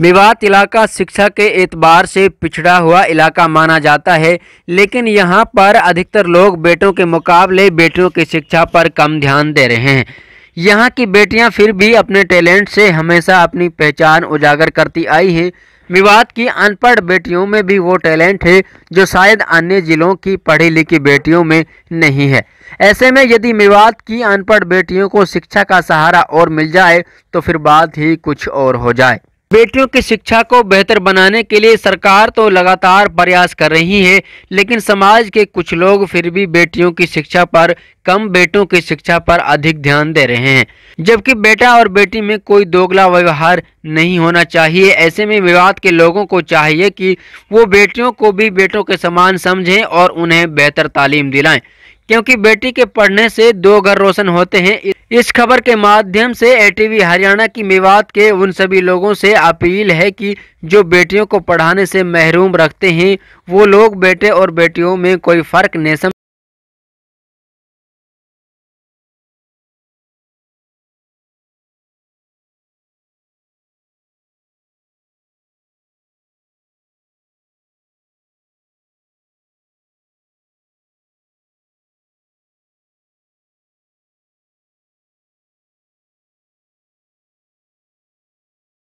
मेवात इलाका शिक्षा के एतबार से पिछड़ा हुआ इलाका माना जाता है लेकिन यहाँ पर अधिकतर लोग बेटों के मुकाबले बेटियों की शिक्षा पर कम ध्यान दे रहे हैं यहाँ की बेटियाँ फिर भी अपने टैलेंट से हमेशा अपनी पहचान उजागर करती आई हैं मेवात की अनपढ़ बेटियों में भी वो टैलेंट है जो शायद अन्य जिलों की पढ़ी लिखी बेटियों में नहीं है ऐसे में यदि मेवात की अनपढ़ बेटियों को शिक्षा का सहारा और मिल जाए तो फिर बात ही कुछ और हो जाए बेटियों की शिक्षा को बेहतर बनाने के लिए सरकार तो लगातार प्रयास कर रही है लेकिन समाज के कुछ लोग फिर भी बेटियों की शिक्षा पर कम बेटों की शिक्षा पर अधिक ध्यान दे रहे हैं जबकि बेटा और बेटी में कोई दोगला व्यवहार नहीं होना चाहिए ऐसे में विवाद के लोगों को चाहिए कि वो बेटियों को भी बेटों के समान समझें और उन्हें बेहतर तालीम दिलाएं क्योंकि बेटी के पढ़ने से दो घर रोशन होते हैं इस खबर के माध्यम से एटीवी हरियाणा की मेवात के उन सभी लोगों से अपील है कि जो बेटियों को पढ़ाने से महरूम रखते हैं वो लोग बेटे और बेटियों में कोई फर्क नहीं